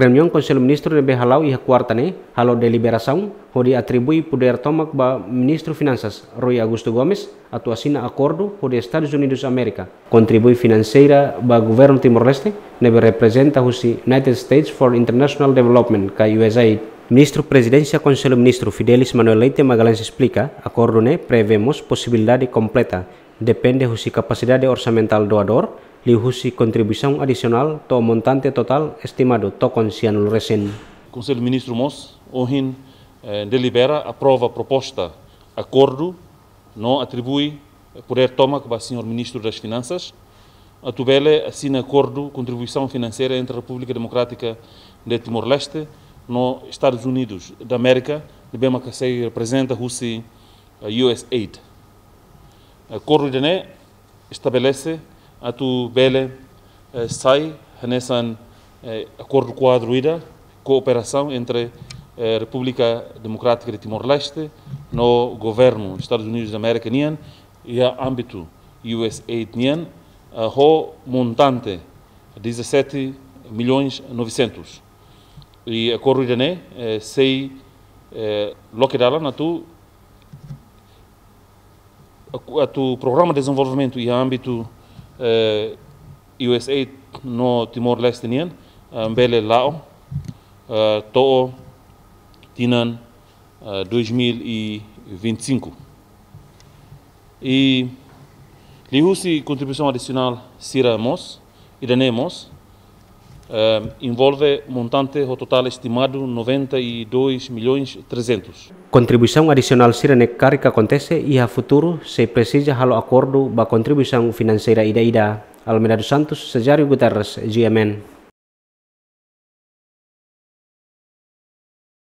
Kremyong Konsel ministru ministro Halau Behalau e a halau halo ho di atribui puder tomak ba ministro Finansas Roy Augusto Gomes, Akordo Ho Di Estados Unidos Amerika kontribui finanseira ba governo Timor-Leste, nebe representa husi United States for International Development, ka USAID. Ministro Presidencia Conselho Ministro Fidelis Manuel Leite Magalhães explica, acordo ne prevemos possibilidade completa, depende husi capacidade Orsamental doador, Lihusi contribuição adicional to montante total estimado do conciano recém. O Conselho de Ministros hoje eh, delibera, aprova a proposta, acordo, não atribui eh, poder toma que o Sr. Ministro das Finanças. A Tubele assina acordo contribuição financeira entre a República Democrática de Timor-Leste no Estados Unidos da América, de Bema Kasei representa a Rússia USAID. Acordo de Né estabelece atu Bele eh, sai nessa eh, acordo quadruída, cooperação entre a eh, República Democrática de Timor-Leste no governo dos Estados Unidos da América Nian e a âmbito USAID União, o montante 17 milhões 900. E a corrida né, sei lo na tu a tu programa de desenvolvimento e âmbito uh, eh, USA no Timor Leste nian eh, bele lao uh, eh, to tinan uh, 2025 e lihusi contribuição adicional sira mos idanemos Uh, envolve montante ao total estimado 92 milhões 300. Contribuição adicional Sirenecar que acontece e a futuro se precisa halo acordo ba contribuição financeira ida-ida. Almeida dos Santos, Sejário Guterres, GMN.